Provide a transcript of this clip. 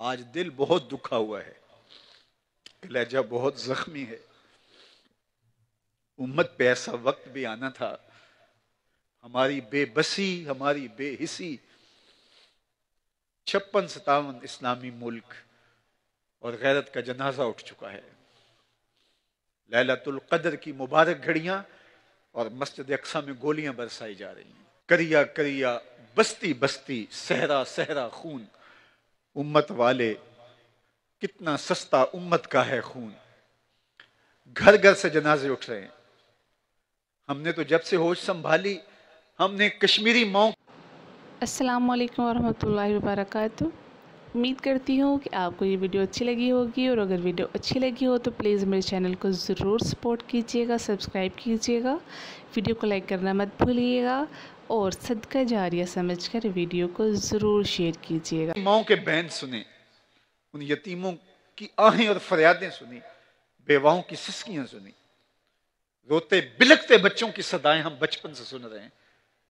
आज दिल बहुत दुखा हुआ है लहजा बहुत जख्मी है उम्मत पे ऐसा वक्त भी आना था हमारी बेबसी हमारी बेहिसी छप्पन सतावन इस्लामी मुल्क और गैरत का जनाजा उठ चुका है लैलतुल कदर की मुबारक घड़ियां और मस्जिद अक्सा में गोलियां बरसाई जा रही हैं करिया करिया बस्ती बस्ती सहरा सहरा खून उम्मत वाले कितना सस्ता उम्मत का है खून घर घर से जनाजे उठ रहे हैं हमने तो जब से होश संभाली हमने कश्मीरी मौ अस्सलाम वालेकुम वर्क उम्मीद करती हूँ कि आपको ये वीडियो अच्छी लगी होगी और अगर वीडियो अच्छी लगी हो तो प्लीज़ मेरे चैनल को ज़रूर सपोर्ट कीजिएगा सब्सक्राइब कीजिएगा वीडियो को लाइक करना मत भूलिएगा और सदका जारिया समझकर वीडियो को ज़रूर शेयर कीजिएगा माओ के बहन सुने उन यतीमों की आहें और फरियादें सुनी बेवाओं की सिस्कियां सुनी रोते बिलकते बच्चों की सदाएं हम बचपन से सुन रहे हैं